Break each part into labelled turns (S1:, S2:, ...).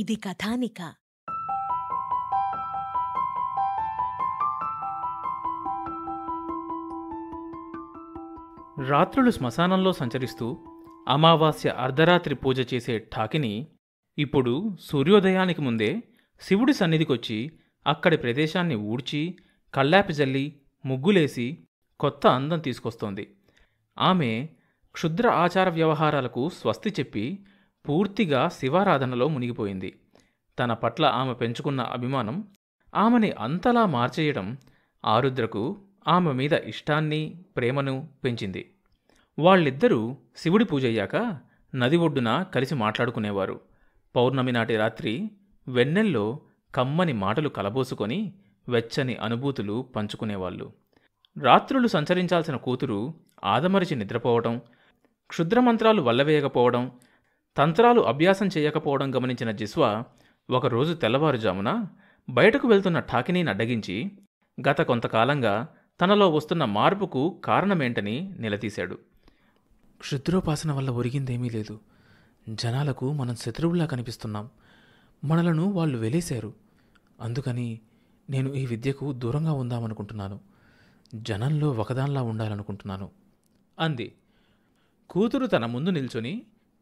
S1: ఇది కథానిక రాత్రులు శ్మశానంలో సంచరిస్తూ అమావాస్య అర్ధరాత్రి పూజ చేసే ఠాకిని ఇప్పుడు సూర్యోదయానికి ముందే శివుడి సన్నిధికొచ్చి అక్కడి ప్రదేశాన్ని ఊడ్చి కల్లాపి జల్లి ముగ్గులేసి కొత్త అందం తీసుకొస్తోంది ఆమె క్షుద్ర ఆచార వ్యవహారాలకు స్వస్తి చెప్పి పూర్తిగా శివారాధనలో మునిగిపోయింది తన పట్ల ఆమె పెంచుకున్న అభిమానం ఆమెని అంతలా మార్చేయడం ఆరుద్రకు ఆమె మీద ఇష్టాన్ని ప్రేమను పెంచింది వాళ్ళిద్దరూ శివుడి పూజయ్యాక నది ఒడ్డున కలిసి మాట్లాడుకునేవారు పౌర్ణమి నాటి రాత్రి వెన్నెల్లో కమ్మని మాటలు కలబోసుకొని వెచ్చని అనుభూతులు పంచుకునేవాళ్ళు రాత్రులు సంచరించాల్సిన కూతురు ఆదమరిచి నిద్రపోవడం క్షుద్రమంత్రాలు వల్లవేయకపోవడం తంత్రాలు అభ్యాసం చేయకపోవడం గమనించిన జిస్వా ఒకరోజు తెల్లవారుజామున బయటకు వెళ్తున్న ఠాకినీని అడ్డగించి గత కొంతకాలంగా తనలో వస్తున్న మార్పుకు కారణమేంటని నిలదీశాడు క్షుద్రోపాసన వల్ల ఒరిగిందేమీ లేదు జనాలకు మనం శత్రువులా కనిపిస్తున్నాం మనలను వాళ్ళు వెలేశారు అందుకని నేను ఈ విద్యకు దూరంగా ఉందామనుకుంటున్నాను జనంలో ఒకదాన్లా ఉండాలనుకుంటున్నాను అంది కూతురు తన ముందు నిల్చొని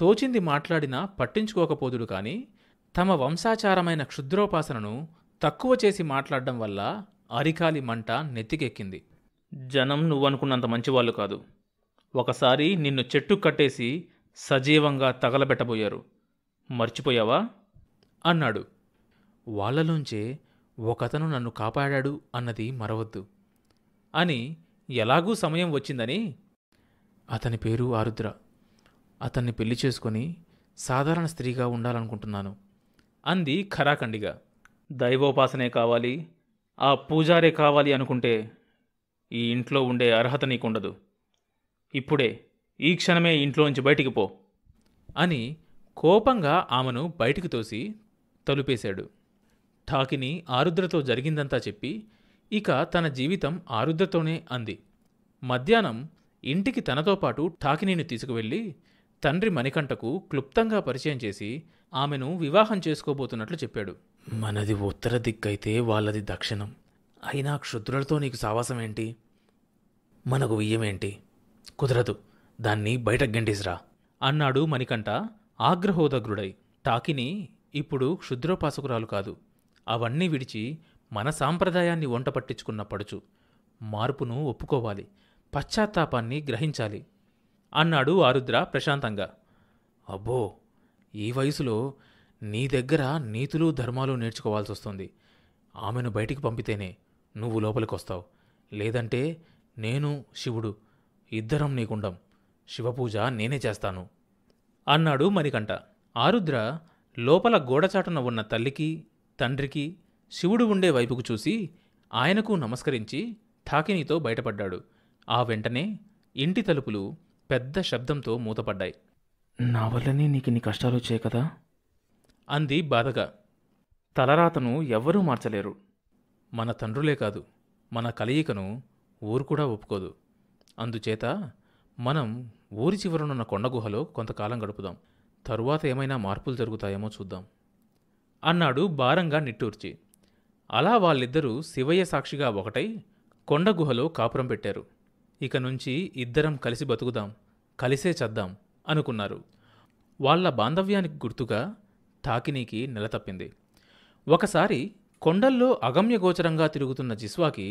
S1: తోచింది మాట్లాడినా పట్టించుకోకపోదుడు కాని తమ వంశాచారమైన క్షుద్రోపాసనను తక్కువ చేసి మాట్లాడడం వల్ల అరికాలి మంట నెత్తికెక్కింది జనం నువ్వనుకున్నంత మంచివాళ్ళు కాదు ఒకసారి నిన్ను చెట్టు కట్టేసి సజీవంగా తగలబెట్టబోయారు మర్చిపోయావా అన్నాడు వాళ్లలోంచే ఒకతను నన్ను కాపాడాడు అన్నది మరవద్దు అని ఎలాగూ సమయం వచ్చిందని అతని పేరు ఆరుద్ర అతన్ని పెళ్లి చేసుకొని సాధారణ స్త్రీగా ఉండాలనుకుంటున్నాను అంది ఖరాఖండిగా దైవోపాసనే కావాలి ఆ పూజారే కావాలి అనుకుంటే ఈ ఇంట్లో ఉండే అర్హత నీకుండదు ఇప్పుడే ఈ క్షణమే ఇంట్లోంచి బయటికి పో అని కోపంగా ఆమెను బయటికి తోసి తలుపేశాడు ఠాకిని ఆరుద్రతో జరిగిందంతా చెప్పి ఇక తన జీవితం ఆరుద్రతోనే అంది మధ్యాహ్నం ఇంటికి తనతో పాటు ఠాకినీని తీసుకువెళ్ళి తండ్రి మణికంఠకు క్లుప్తంగా పరిచయం చేసి ఆమెను వివాహం చేసుకోబోతున్నట్లు చెప్పాడు మనది ఉత్తర దిక్కైతే వాళ్ళది దక్షిణం అయినా క్షుద్రులతో నీకు సావాసమేంటి ఏంటి మనకు వియ్యమేంటి కుదరదు దాన్ని బయట గెంటేసిరా అన్నాడు మణికంఠ ఆగ్రహోదగ్రుడై టాకిని ఇప్పుడు క్షుద్రోపాసకురాలు కాదు అవన్నీ విడిచి మన సాంప్రదాయాన్ని వంట పట్టించుకున్న పడుచు మార్పును ఒప్పుకోవాలి పశ్చాత్తాపాన్ని గ్రహించాలి అన్నాడు ఆరుద్ర ప్రశాంతంగా అబ్బో ఈ వయసులో నీ దగ్గర నీతులు ధర్మాలు నేర్చుకోవాల్సి వస్తుంది ఆమెను బయటికి పంపితేనే నువ్వు లోపలికి వస్తావు లేదంటే నేను శివుడు ఇద్దరం నీకుండం శివపూజ నేనే చేస్తాను అన్నాడు మణికంఠ ఆరుద్ర లోపల గోడచాటున ఉన్న తల్లికి తండ్రికి శివుడు ఉండే వైపుకు చూసి ఆయనకు నమస్కరించి ఠాకినీతో బయటపడ్డాడు ఆ వెంటనే ఇంటి తలుపులు పెద్ద శబ్దంతో మూతపడ్డాయి నా వల్లనే నీకు ఇన్ని కష్టాలు వచ్చాయి కదా అంది బాధగా తలరాతను ఎవ్వరూ మార్చలేరు మన తండ్రులే కాదు మన కలయికను ఊరు కూడా ఒప్పుకోదు అందుచేత మనం ఊరి చివరనున్న కొండగుహలో కొంతకాలం గడుపుదాం తరువాత ఏమైనా మార్పులు జరుగుతాయేమో చూద్దాం అన్నాడు భారంగా నిట్టూర్చి అలా వాళ్ళిద్దరూ శివయ్య సాక్షిగా ఒకటై కొండగుహలో కాపురం పెట్టారు ఇక నుంచి ఇద్దరం కలిసి బతుకుదాం కలిసే చద్దాం అనుకున్నారు వాళ్ళ బాంధవ్యానికి గుర్తుగా తాకినీకి నెలతప్పింది ఒకసారి కొండల్లో అగమ్యగోచరంగా తిరుగుతున్న జిస్వాకి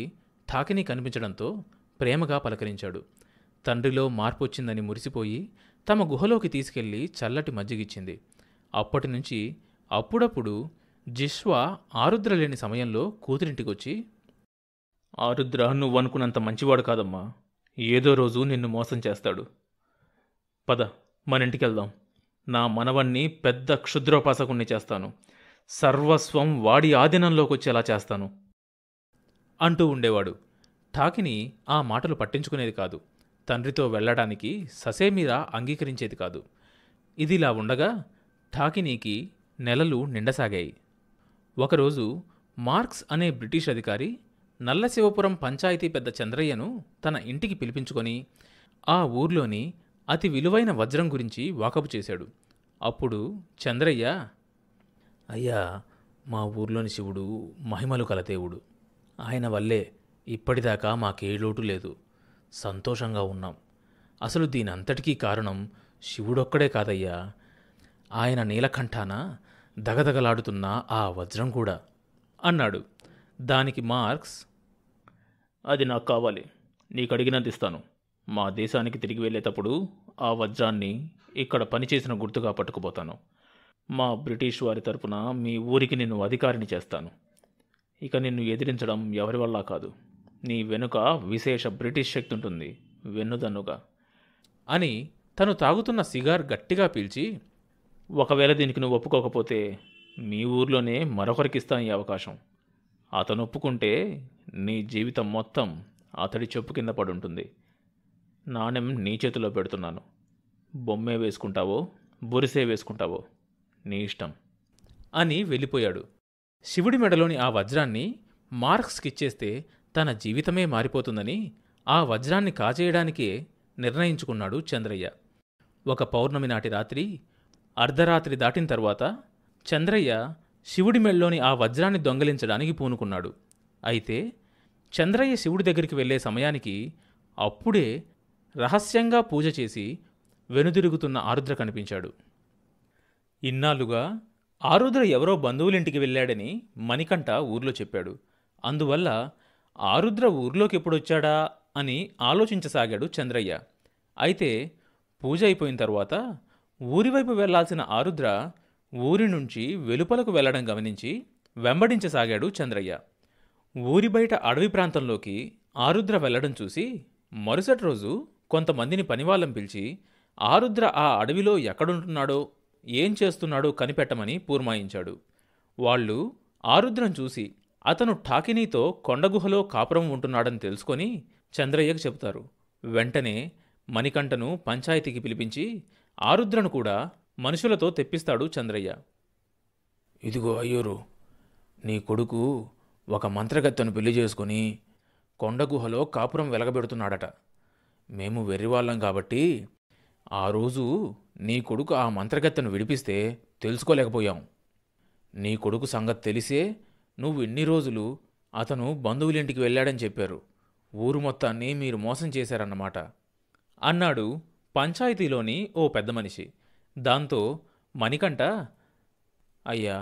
S1: తాకిని కనిపించడంతో ప్రేమగా పలకరించాడు తండ్రిలో మార్పు వచ్చిందని మురిసిపోయి తమ గుహలోకి తీసుకెళ్లి చల్లటి మజ్జిగిచ్చింది అప్పటి నుంచి అప్పుడప్పుడు జిష్వా ఆరుద్ర లేని సమయంలో కూతురింటికొచ్చి ఆరుద్ర నువ్వనుకున్నంత మంచివాడు కాదమ్మా ఏదో రోజు నిన్ను మోసం చేస్తాడు పద మన ఇంటికి వెళ్దాం నా మనవణ్ణి పెద్ద క్షుద్రోపాసకుణ్ణి చేస్తాను సర్వస్వం వాడి ఆధీనంలోకి వచ్చేలా చేస్తాను అంటూ ఉండేవాడు ఠాకిని ఆ మాటలు పట్టించుకునేది కాదు తండ్రితో వెళ్ళడానికి ససేమిరా అంగీకరించేది కాదు ఇదిలా ఉండగా ఠాకినీకి నెలలు నిండసాగాయి ఒకరోజు మార్క్స్ అనే బ్రిటిష్ అధికారి నల్లశివపురం పంచాయతీ పెద్ద చంద్రయ్యను తన ఇంటికి పిలిపించుకొని ఆ ఊర్లోని అతి విలువైన వజ్రం గురించి వాకపు చేశాడు అప్పుడు చంద్రయ్య అయ్యా మా ఊర్లోని శివుడు మహిమలు కలదేవుడు ఆయన వల్లే ఇప్పటిదాకా మాకే లోటు లేదు సంతోషంగా ఉన్నాం అసలు దీని అంతటికీ కారణం శివుడొక్కడే కాదయ్యా ఆయన నీలకంఠాన దగదగలాడుతున్న ఆ వజ్రం కూడా అన్నాడు దానికి మార్క్స్ అది నాకు కావాలి నీకు అడిగినంత ఇస్తాను మా దేశానికి తిరిగి వెళ్ళేటప్పుడు ఆ వజ్రాన్ని ఇక్కడ పనిచేసిన గుర్తుగా పట్టుకుపోతాను మా బ్రిటిష్ వారి తరపున మీ ఊరికి నిన్ను అధికారిని చేస్తాను ఇక నిన్ను ఎదిరించడం ఎవరి వల్ల కాదు నీ వెనుక విశేష బ్రిటిష్ శక్తి ఉంటుంది వెన్నుదన్నుగా అని తను తాగుతున్న సిగార్ గట్టిగా పీల్చి ఒకవేళ దీనికి నువ్వు ఒప్పుకోకపోతే మీ ఊర్లోనే మరొకరికి ఇస్తాను ఈ అవకాశం అతను ఒప్పుకుంటే నీ జీవితం మొత్తం అతడి చెప్పు కింద పడుంటుంది నాణ్యం నీ చేతిలో పెడుతున్నాను బొమ్మే వేసుకుంటావో బురిసే వేసుకుంటావో నీ ఇష్టం అని వెళ్ళిపోయాడు శివుడి మెడలోని ఆ వజ్రాన్ని మార్క్స్కిచ్చేస్తే తన జీవితమే మారిపోతుందని ఆ వజ్రాన్ని కాజేయడానికే నిర్ణయించుకున్నాడు చంద్రయ్య ఒక పౌర్ణమి నాటి రాత్రి అర్ధరాత్రి దాటిన తర్వాత చంద్రయ్య శివుడి మెళ్ళలోని ఆ వజ్రాన్ని దొంగలించడానికి పూనుకున్నాడు అయితే చంద్రయ్య శివుడి దగ్గరికి వెళ్లే సమయానికి అప్పుడే రహస్యంగా పూజ చేసి వెనుదిరుగుతున్న ఆరుద్ర కనిపించాడు ఇన్నాళ్ళుగా ఆరుద్ర ఎవరో బంధువులింటికి వెళ్ళాడని మణికంఠ ఊర్లో చెప్పాడు అందువల్ల ఆరుద్ర ఊర్లోకి ఎప్పుడొచ్చాడా అని ఆలోచించసాగాడు చంద్రయ్య అయితే పూజ అయిపోయిన తర్వాత ఊరివైపు వెళ్లాల్సిన ఆరుద్ర ఊరి నుంచి వెలుపలకు వెళ్లడం గమనించి వెంబడించసాగాడు చంద్రయ్య ఊరి బయట అడవి ప్రాంతంలోకి ఆరుద్ర వెళ్లడం చూసి మరుసటి రోజు కొంతమందిని పనివాళ్ళం పిలిచి ఆరుద్ర ఆ అడవిలో ఎక్కడుంటున్నాడో ఏం చేస్తున్నాడో కనిపెట్టమని పూర్మాయించాడు వాళ్ళు ఆరుద్రం చూసి అతను ఠాకినీతో కొండగుహలో కాపురం ఉంటున్నాడని తెలుసుకొని చంద్రయ్యకు చెబుతారు వెంటనే మణికంఠను పంచాయతీకి పిలిపించి ఆరుద్రను కూడా మనుషులతో తెప్పిస్తాడు చంద్రయ్య ఇదిగో అయ్యోరు నీ కొడుకు ఒక మంత్రగత్తెను పెళ్లి చేసుకుని కొండ గుహలో కాపురం వెలగబెడుతున్నాడట మేము వెర్రివాళ్ళం కాబట్టి ఆ రోజు నీ కొడుకు ఆ మంత్రగత్తెను విడిపిస్తే తెలుసుకోలేకపోయాం నీ కొడుకు సంగతి తెలిసే నువ్వు ఇన్ని రోజులు అతను బంధువులింటికి వెళ్ళాడని చెప్పారు ఊరు మొత్తాన్ని మీరు మోసం చేశారన్నమాట అన్నాడు పంచాయతీలోని ఓ పెద్ద మనిషి దాంతో మణికంట అయ్యా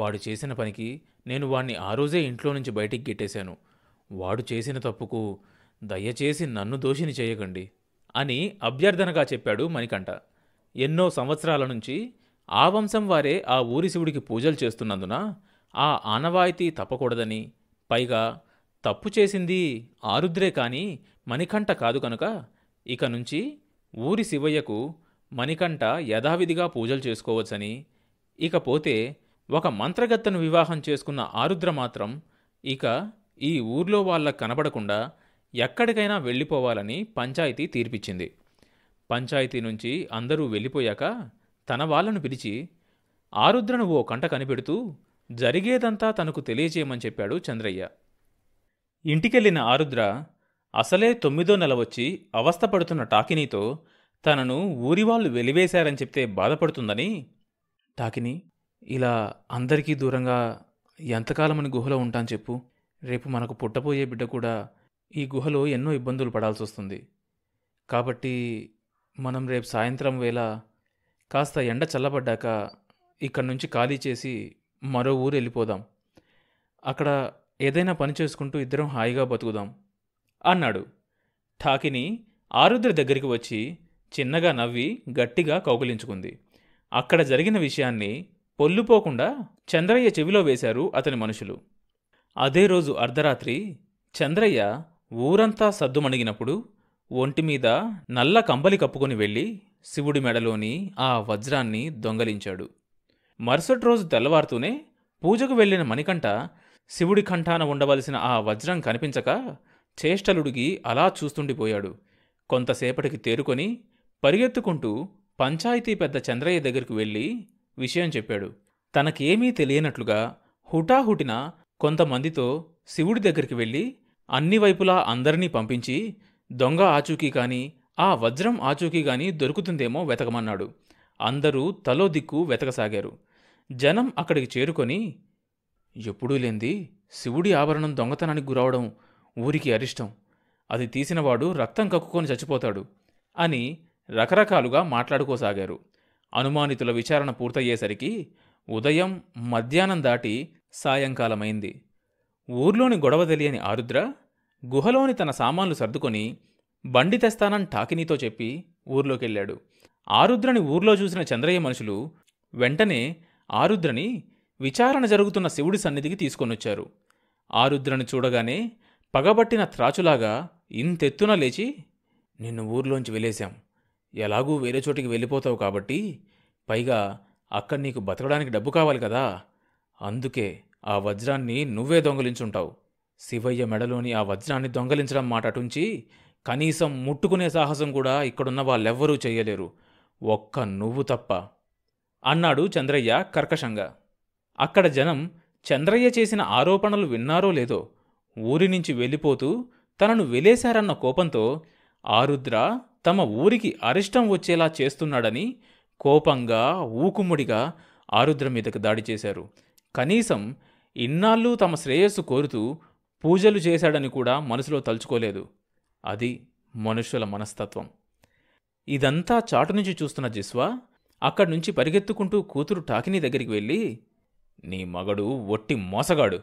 S1: వాడు చేసిన పనికి నేను వాణ్ణి ఆ రోజే ఇంట్లో నుంచి బయటికి గెట్టేశాను వాడు చేసిన తప్పుకు దయచేసి నన్ను దోషిని చేయకండి అని అభ్యర్థనగా చెప్పాడు మణికంఠ ఎన్నో సంవత్సరాల నుంచి ఆ వంశం వారే ఆ ఊరి శివుడికి పూజలు చేస్తున్నందున ఆ ఆనవాయితీ తప్పకూడదని పైగా తప్పు చేసింది ఆరుద్రే కాని మణికంఠ కాదు కనుక ఇక నుంచి ఊరి శివయ్యకు మణికంఠ యథావిధిగా పూజలు చేసుకోవచ్చని ఇకపోతే ఒక మంత్రగత్తను వివాహం చేసుకున్న ఆరుద్ర మాత్రం ఇక ఈ ఊర్లో వాళ్ళ కనబడకుండా ఎక్కడికైనా వెళ్ళిపోవాలని పంచాయతీ తీర్పిచ్చింది పంచాయతీ నుంచి అందరూ వెళ్ళిపోయాక తన వాళ్ళను పిలిచి ఆరుద్రను ఓ కంట కనిపెడుతూ జరిగేదంతా తనకు తెలియజేయమని చెప్పాడు చంద్రయ్య ఇంటికెళ్ళిన ఆరుద్ర అసలే తొమ్మిదో నెల వచ్చి అవస్థపడుతున్న టాకినీతో తనను ఊరివాళ్ళు వెలివేశారని చెప్తే బాధపడుతుందని టాకిని ఇలా అందరికీ దూరంగా ఎంతకాలం అని గుహలో ఉంటాను చెప్పు రేపు మనకు పుట్టబోయే బిడ్డ కూడా ఈ గుహలో ఎన్నో ఇబ్బందులు పడాల్సి వస్తుంది కాబట్టి మనం రేపు సాయంత్రం వేళ కాస్త ఎండ చల్లబడ్డాక ఇక్కడి నుంచి ఖాళీ చేసి మరో ఊరు వెళ్ళిపోదాం అక్కడ ఏదైనా పని చేసుకుంటూ ఇద్దరం హాయిగా బతుకుదాం అన్నాడు ఠాకిని ఆరుద్ర దగ్గరికి వచ్చి చిన్నగా నవ్వి గట్టిగా కౌకలించుకుంది అక్కడ జరిగిన విషయాన్ని పొల్లుపోకుండా చంద్రయ్య చెవిలో వేశారు అతని మనుషులు అదే రోజు అర్ధరాత్రి చంద్రయ్య ఊరంతా సద్దుమణిగినప్పుడు ఒంటిమీద నల్ల కంబలి కప్పుకొని వెళ్ళి శివుడి మెడలోని ఆ వజ్రాన్ని దొంగలించాడు మరుసటి రోజు తెల్లవారుతూనే పూజకు వెళ్ళిన మణికంఠ శివుడి కంఠాన ఉండవలసిన ఆ వజ్రం కనిపించక చేష్టలుడిగి అలా చూస్తుండిపోయాడు కొంతసేపటికి తేరుకొని పరిగెత్తుకుంటూ పంచాయతీ పెద్ద చంద్రయ్య దగ్గరికి వెళ్ళి విషయం చెప్పాడు తనకేమీ తెలియనట్లుగా హుటాహుటిన కొంతమందితో శివుడి దగ్గరికి వెళ్ళి అన్ని వైపులా అందరినీ పంపించి దొంగ ఆచూకీ కానీ ఆ వజ్రం ఆచూకీ కానీ దొరుకుతుందేమో వెతకమన్నాడు అందరూ తలో దిక్కు వెతకసాగారు జనం అక్కడికి చేరుకొని ఎప్పుడూ లేంది శివుడి ఆభరణం దొంగతనానికి గురవడం ఊరికి అరిష్టం అది తీసినవాడు రక్తం కక్కుకొని చచ్చిపోతాడు అని రకరకాలుగా మాట్లాడుకోసాగారు అనుమానితుల విచారణ పూర్తయ్యేసరికి ఉదయం మధ్యాహ్నం దాటి సాయంకాలమైంది ఊర్లోని గొడవ తెలియని ఆరుద్ర గుహలోని తన సామాన్లు సర్దుకొని బండి తెస్తానని ఠాకినీతో చెప్పి ఊర్లోకెళ్ళాడు ఆరుద్రని ఊర్లో చూసిన చంద్రయ్య మనుషులు వెంటనే ఆరుద్రని విచారణ జరుగుతున్న శివుడి సన్నిధికి తీసుకొనొచ్చారు ఆరుద్రని చూడగానే పగబట్టిన త్రాచులాగా ఇంతెత్తున లేచి నిన్ను ఊర్లోంచి వెలేశాం ఎలాగూ వేరే చోటికి వెళ్ళిపోతావు కాబట్టి పైగా అక్కడ నీకు బతకడానికి డబ్బు కావాలి కదా అందుకే ఆ వజ్రాన్ని నువ్వే దొంగలించుంటావు శివయ్య మెడలోని ఆ వజ్రాన్ని దొంగలించడం మాట అటుంచి కనీసం ముట్టుకునే సాహసం కూడా ఇక్కడున్న వాళ్ళెవ్వరూ చేయలేరు ఒక్క నువ్వు తప్ప అన్నాడు చంద్రయ్య కర్కశంగా అక్కడ జనం చంద్రయ్య చేసిన ఆరోపణలు విన్నారో లేదో ఊరి నుంచి వెళ్ళిపోతూ తనను వెలేశారన్న కోపంతో ఆరుద్ర తమ ఊరికి అరిష్టం వచ్చేలా చేస్తున్నాడని కోపంగా ఊకుముడిగా ఆరుద్ర మీదకు దాడి చేశారు కనీసం ఇన్నాళ్ళు తమ శ్రేయస్సు కోరుతూ పూజలు చేశాడని కూడా మనసులో తలుచుకోలేదు అది మనుష్యుల మనస్తత్వం ఇదంతా చాటు నుంచి చూస్తున్న జిస్వా అక్కడి నుంచి పరిగెత్తుకుంటూ కూతురు టాకినీ దగ్గరికి వెళ్ళి నీ మగడు ఒట్టి మోసగాడు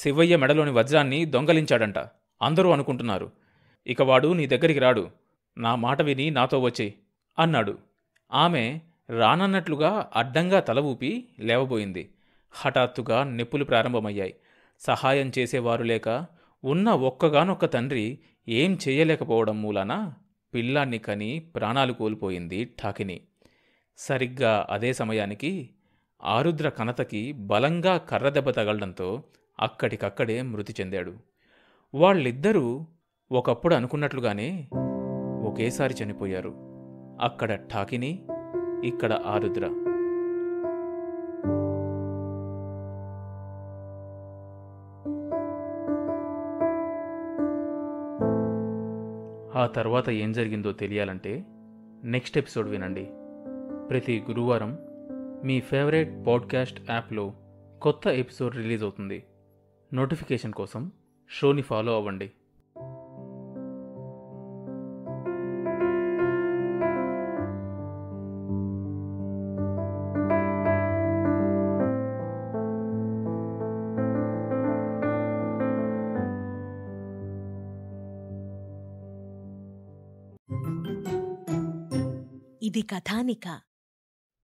S1: శివయ్య మెడలోని వజ్రాన్ని దొంగలించాడంట అందరూ అనుకుంటున్నారు ఇక వాడు నీ దగ్గరికి రాడు నా మాట విని నాతో వచ్చే అన్నాడు ఆమె రానన్నట్లుగా అడ్డంగా తల ఊపి లేవబోయింది హఠాత్తుగా నిప్పులు ప్రారంభమయ్యాయి సహాయం చేసేవారు లేక ఉన్న ఒక్కగానొక్క తండ్రి ఏం చేయలేకపోవడం మూలాన పిల్లాన్ని కని ప్రాణాలు కోల్పోయింది ఠాకిని సరిగ్గా అదే సమయానికి ఆరుద్ర కనతకి బలంగా కర్రదెబ్బ తగలడంతో అక్కడికక్కడే మృతి చెందాడు వాళ్ళిద్దరూ ఒకప్పుడు అనుకున్నట్లుగానే ఒకేసారి చనిపోయారు అక్కడ ఠాకిని ఇక్కడ ఆరుద్ర ఆ తర్వాత ఏం జరిగిందో తెలియాలంటే నెక్స్ట్ ఎపిసోడ్ వినండి ప్రతి గురువారం మీ ఫేవరెట్ పాడ్కాస్ట్ యాప్లో కొత్త ఎపిసోడ్ రిలీజ్ అవుతుంది నోటిఫికేషన్ కోసం షోని ఫాలో అవ్వండి दी कथानिका